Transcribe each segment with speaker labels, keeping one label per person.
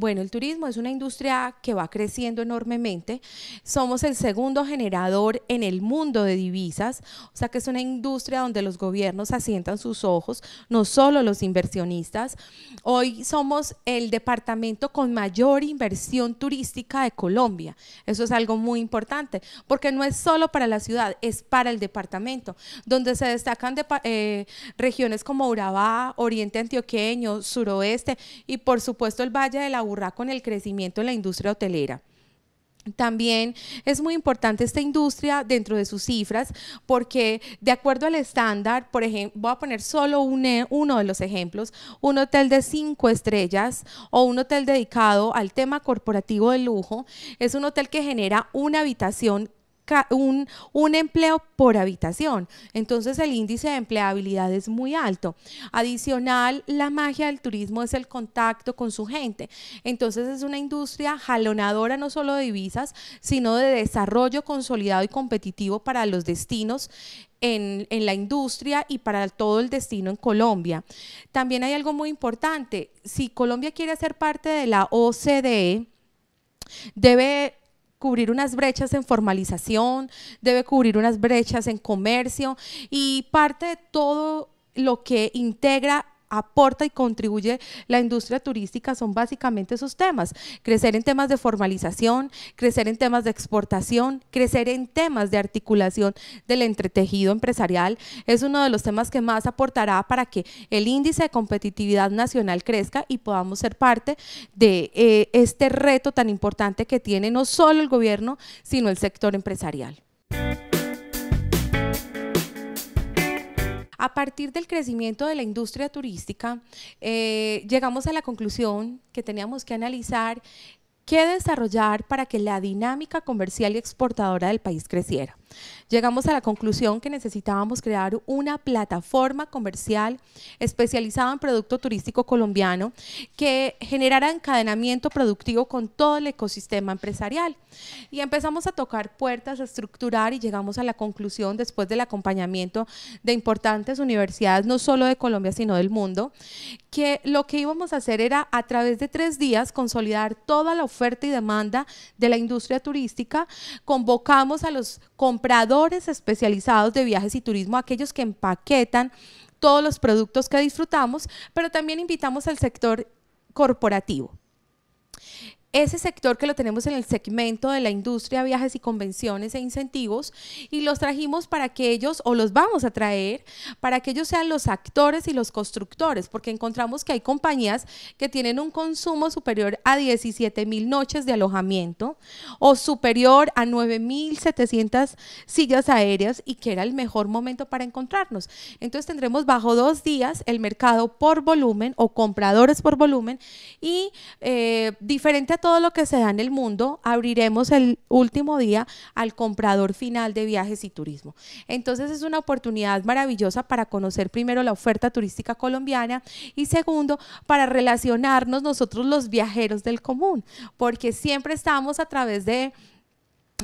Speaker 1: Bueno, el turismo es una industria que va creciendo enormemente. Somos el segundo generador en el mundo de divisas, o sea que es una industria donde los gobiernos asientan sus ojos, no solo los inversionistas. Hoy somos el departamento con mayor inversión turística de Colombia. Eso es algo muy importante, porque no es solo para la ciudad, es para el departamento, donde se destacan eh, regiones como Urabá, Oriente Antioqueño, Suroeste y por supuesto el Valle de la con el crecimiento en la industria hotelera. También es muy importante esta industria dentro de sus cifras porque de acuerdo al estándar, por ejemplo, voy a poner solo un, e, uno de los ejemplos, un hotel de cinco estrellas o un hotel dedicado al tema corporativo de lujo, es un hotel que genera una habitación un, un empleo por habitación. Entonces el índice de empleabilidad es muy alto. Adicional, la magia del turismo es el contacto con su gente. Entonces es una industria jalonadora no solo de divisas, sino de desarrollo consolidado y competitivo para los destinos en, en, la industria y para todo el destino en Colombia. También hay algo muy importante, si Colombia quiere ser parte de la OCDE, debe cubrir unas brechas en formalización, debe cubrir unas brechas en comercio y parte de todo lo que integra aporta y contribuye la industria turística son básicamente esos temas. Crecer en temas de formalización, crecer en temas de exportación, crecer en temas de articulación del entretejido empresarial es uno de los temas que más aportará para que el índice de competitividad nacional crezca y podamos ser parte de eh, este reto tan importante que tiene no solo el gobierno, sino el sector empresarial. A partir del crecimiento de la industria turística, eh, llegamos a la conclusión que teníamos que analizar que desarrollar para que la dinámica comercial y exportadora del país creciera. Llegamos a la conclusión que necesitábamos crear una plataforma comercial especializada en producto turístico colombiano que generara encadenamiento productivo con todo el ecosistema empresarial. Y empezamos a tocar puertas, a estructurar y llegamos a la conclusión después del acompañamiento de importantes universidades, no solo de Colombia, sino del mundo, que lo que íbamos a hacer era a través de tres días consolidar toda la oferta oferta y demanda de la industria turística, convocamos a los compradores especializados de viajes y turismo, aquellos que empaquetan todos los productos que disfrutamos, pero también invitamos al sector corporativo ese sector que lo tenemos en el segmento de la industria, viajes y convenciones e incentivos, y los trajimos para que ellos, o los vamos a traer, para que ellos sean los actores y los constructores, porque encontramos que hay compañías que tienen un consumo superior a 17 mil noches de alojamiento o superior a 9.700 sillas aéreas y que era el mejor momento para encontrarnos. Entonces tendremos bajo dos días el mercado por volumen o compradores por volumen y... Eh, diferente a todo lo que se da en el mundo, abriremos el último día al comprador final de viajes y turismo. Entonces es una oportunidad maravillosa para conocer primero la oferta turística colombiana y segundo, para relacionarnos nosotros los viajeros del común, porque siempre estamos a través de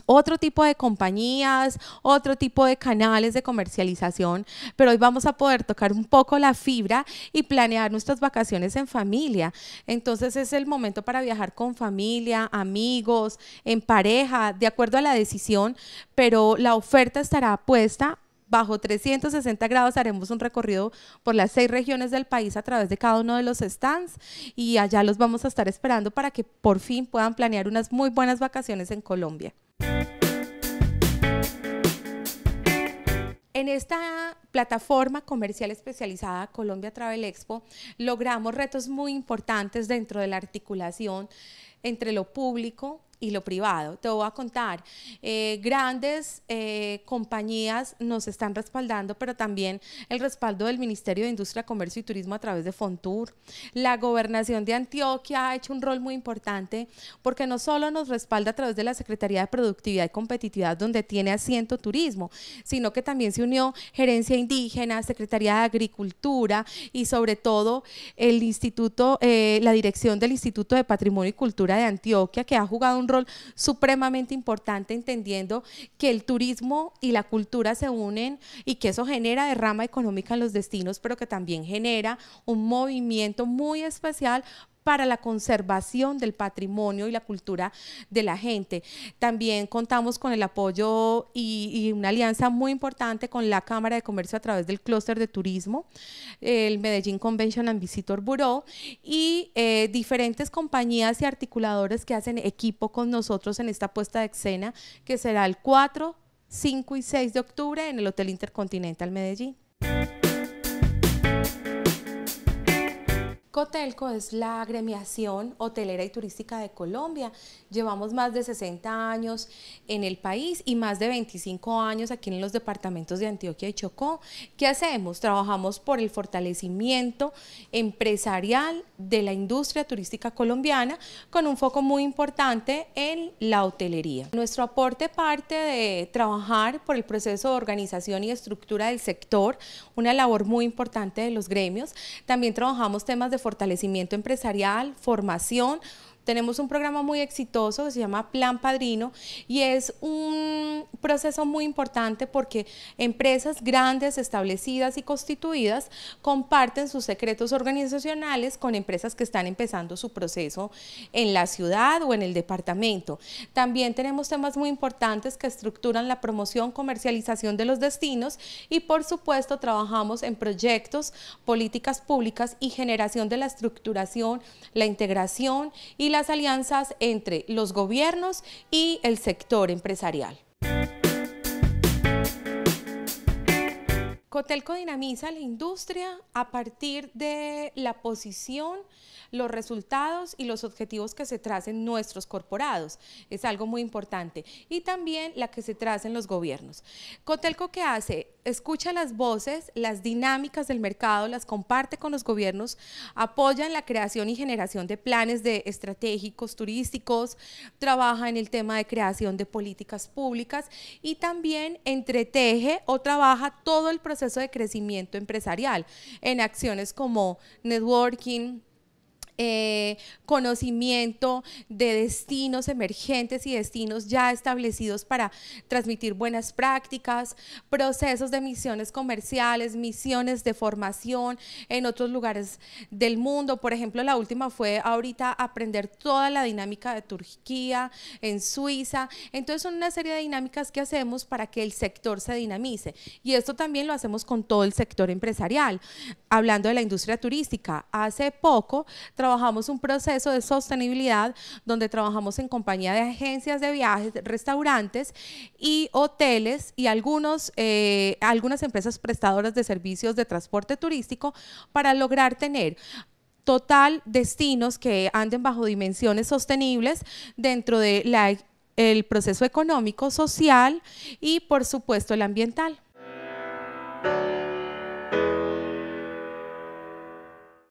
Speaker 1: otro tipo de compañías, otro tipo de canales de comercialización, pero hoy vamos a poder tocar un poco la fibra y planear nuestras vacaciones en familia. Entonces es el momento para viajar con familia, amigos, en pareja, de acuerdo a la decisión, pero la oferta estará puesta bajo 360 grados haremos un recorrido por las seis regiones del país a través de cada uno de los stands y allá los vamos a estar esperando para que por fin puedan planear unas muy buenas vacaciones en Colombia. En esta plataforma comercial especializada Colombia Travel Expo logramos retos muy importantes dentro de la articulación entre lo público, y lo privado. Te voy a contar, eh, grandes eh, compañías nos están respaldando, pero también el respaldo del Ministerio de Industria, Comercio y Turismo a través de Fontur. La gobernación de Antioquia ha hecho un rol muy importante porque no solo nos respalda a través de la Secretaría de Productividad y Competitividad, donde tiene asiento turismo, sino que también se unió Gerencia Indígena, Secretaría de Agricultura y sobre todo el Instituto, eh, la dirección del Instituto de Patrimonio y Cultura de Antioquia, que ha jugado un rol supremamente importante entendiendo que el turismo y la cultura se unen y que eso genera derrama económica en los destinos, pero que también genera un movimiento muy especial para la conservación del patrimonio y la cultura de la gente. También contamos con el apoyo y, una alianza muy importante con la Cámara de Comercio a través del clúster de turismo, el Medellín Convention and Visitor Bureau y eh, diferentes compañías y articuladores que hacen equipo con nosotros en esta puesta de escena que será el 4, 5 y 6 de octubre en el Hotel Intercontinental Medellín. Cotelco es la gremiación hotelera y turística de Colombia. Llevamos más de 60 años en el país y más de 25 años aquí en los departamentos de Antioquia y Chocó. ¿Qué hacemos? Trabajamos por el fortalecimiento empresarial de la industria turística colombiana con un foco muy importante en la hotelería. Nuestro aporte parte de trabajar por el proceso de organización y estructura del sector, una labor muy importante de los gremios. También trabajamos temas de fortalecimiento empresarial, formación, tenemos un programa muy exitoso que se llama Plan Padrino y es un proceso muy importante porque empresas grandes, establecidas y constituidas comparten sus secretos organizacionales con empresas que están empezando su proceso en la ciudad o en el departamento. También tenemos temas muy importantes que estructuran la promoción, comercialización de los destinos y por supuesto trabajamos en proyectos, políticas públicas y generación de la estructuración, la integración y la las alianzas entre los gobiernos y el sector empresarial. Cotelco dinamiza la industria a partir de la posición, los resultados y los objetivos que se tracen nuestros corporados. Es algo muy importante. Y también la que se tracen los gobiernos. Cotelco, ¿qué hace? Escucha las voces, las dinámicas del mercado, las comparte con los gobiernos, apoya en la creación y generación de planes de estratégicos turísticos, trabaja en el tema de creación de políticas públicas y también entreteje o trabaja todo el proceso de crecimiento empresarial en acciones como networking, eh, conocimiento de destinos emergentes y destinos ya establecidos para transmitir buenas prácticas, procesos de misiones comerciales, misiones de formación en otros lugares del mundo. Por ejemplo, la última fue ahorita aprender toda la dinámica de Turquía, en Suiza. Entonces son una serie de dinámicas que hacemos para que el sector se dinamice. Y esto también lo hacemos con todo el sector empresarial. Hablando de la industria turística, hace poco trabajamos un proceso de sostenibilidad donde trabajamos en compañía de agencias de viajes, restaurantes y hoteles y algunos, eh, algunas empresas prestadoras de servicios de transporte turístico para lograr tener total destinos que anden bajo dimensiones sostenibles dentro de la, el proceso económico, social y por supuesto el ambiental.